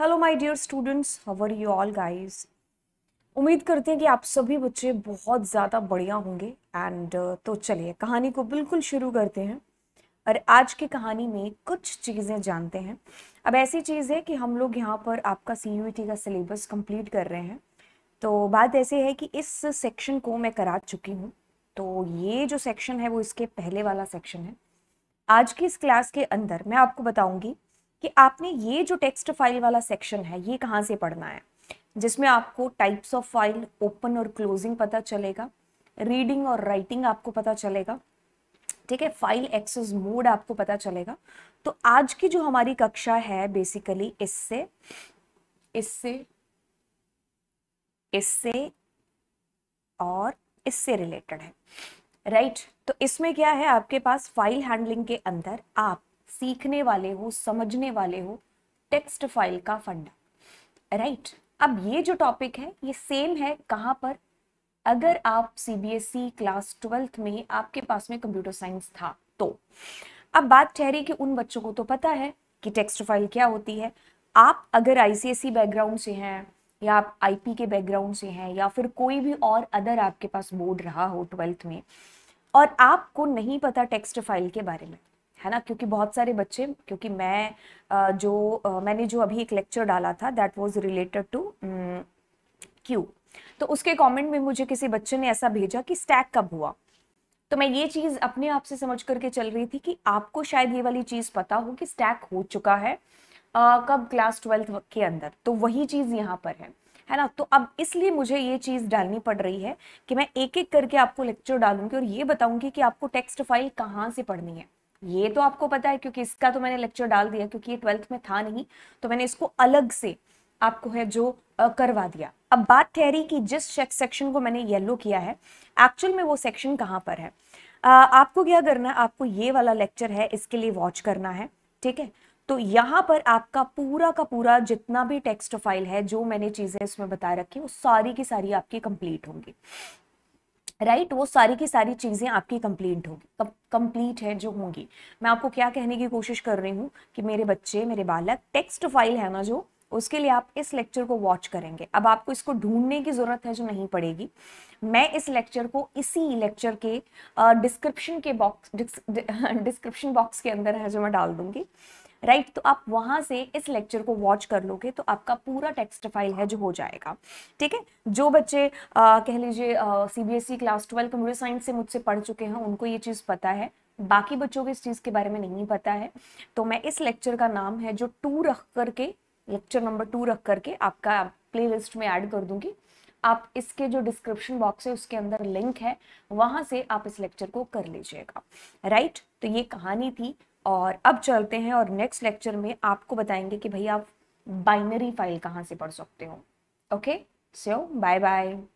Hello my dear students how are you all guys उम्मीद करते हैं कि आप सभी बच्चे बहुत ज़्यादा बढ़िया होंगे एंड uh, तो चलिए कहानी को बिल्कुल शुरू करते हैं और आज की कहानी में कुछ चीज़ें जानते हैं अब ऐसी चीज़ है कि हम लोग यहाँ पर आपका सी e का सिलेबस कंप्लीट कर रहे हैं तो बात ऐसी है कि इस सेक्शन को मैं करा चुकी हूँ तो ये जो सेक्शन है वो इसके पहले वाला सेक्शन है आज की इस क्लास के अंदर मैं आपको बताऊँगी कि आपने ये जो टेक्स्ट फाइल वाला सेक्शन है ये कहाँ से पढ़ना है जिसमें आपको टाइप्स ऑफ फाइल ओपन और क्लोजिंग पता चलेगा रीडिंग और राइटिंग आपको पता चलेगा ठीक है फाइल एक्सेस मोड आपको पता चलेगा तो आज की जो हमारी कक्षा है बेसिकली इससे इससे इससे और इससे रिलेटेड है राइट right? तो इसमें क्या है आपके पास फाइल हैंडलिंग के अंदर आप सीखने वाले हो समझने वाले हो टेक्स्ट फाइल का फंडा राइट अब ये जो टॉपिक है ये सेम है कहाँ पर अगर आप सीबीएसई क्लास ट्वेल्थ में आपके पास में कंप्यूटर साइंस था तो अब बात ठहरी कि उन बच्चों को तो पता है कि टेक्स्ट फाइल क्या होती है आप अगर ई बैकग्राउंड e से हैं या आप आईपी के बैकग्राउंड से हैं या फिर कोई भी और अदर आपके पास बोर्ड रहा हो ट्वेल्थ में और आपको नहीं पता टेक्स्ट फाइल के बारे में है ना क्योंकि बहुत सारे बच्चे क्योंकि मैं जो मैंने जो अभी एक लेक्चर डाला था that was related to queue तो उसके कमेंट में मुझे किसी बच्चे ने ऐसा भेजा कि स्टैक कब हुआ तो मैं ये चीज़ अपने आप से समझ करके चल रही थी कि आपको शायद ये वाली चीज़ पता हो कि स्टैक हो चुका है आ, कब क्लास ट्वेल्थ के अंदर तो वही चीज़ यहाँ पर है है ना तो अब इसलिए मुझे ये चीज़ डालनी पड़ रही है कि मैं एक एक करके आपको लेक्चर डालूंगी और ये बताऊंगी कि आपको टेक्स्ट फाइल कहाँ से पढ़नी है ये तो आपको पता है क्योंकि इसका तो मैंने लेक्चर डाल दिया क्योंकि ये ट्वेल्थ में था नहीं तो मैंने इसको अलग से आपको है जो करवा दिया अब बात ठहरी कि जिस सेक्शन को मैंने येलो किया है एक्चुअल में वो सेक्शन कहाँ पर है आ, आपको क्या करना है आपको ये वाला लेक्चर है इसके लिए वॉच करना है ठीक है तो यहाँ पर आपका पूरा का पूरा जितना भी टेक्स्ट फाइल है जो मैंने चीज़ें इसमें बता रखी वो सारी की सारी आपकी कंप्लीट होंगी राइट right? वो सारी की सारी चीज़ें आपकी कंप्लीट होगी कंप्लीट है जो होंगी मैं आपको क्या कहने की कोशिश कर रही हूँ कि मेरे बच्चे मेरे बालक टेक्स्ट फाइल है ना जो उसके लिए आप इस लेक्चर को वॉच करेंगे अब आपको इसको ढूंढने की ज़रूरत है जो नहीं पड़ेगी मैं इस लेक्चर को इसी लेक्चर के डिस्क्रिप्शन के बॉक्स डिस्क्रिप्शन बॉक्स के अंदर है जो मैं डाल दूंगी राइट तो आप वहां से इस लेक्चर को वॉच कर लोगे तो आपका पूरा टेक्स्ट फाइल है जो हो जाएगा ठीक है जो बच्चे आ, कह लीजिए CBSE class twelve computer science से मुझसे पढ़ चुके हैं उनको ये चीज़ पता है बाकी बच्चों को इस चीज़ के बारे में नहीं पता है तो मैं इस लेक्चर का नाम है जो टू रख करके लेक्चर नंबर टू रख करके आपका प्ले में एड कर दूंगी आप इसके जो डिस्क्रिप्शन बॉक्स है उसके अंदर लिंक है वहां से आप इस लेक्चर को कर लीजिएगा राइट तो ये कहानी थी और अब चलते हैं और नेक्स्ट लेक्चर में आपको बताएंगे कि भैया आप बाइनरी फाइल कहाँ से पढ़ सकते हो ओके सो बाय बाय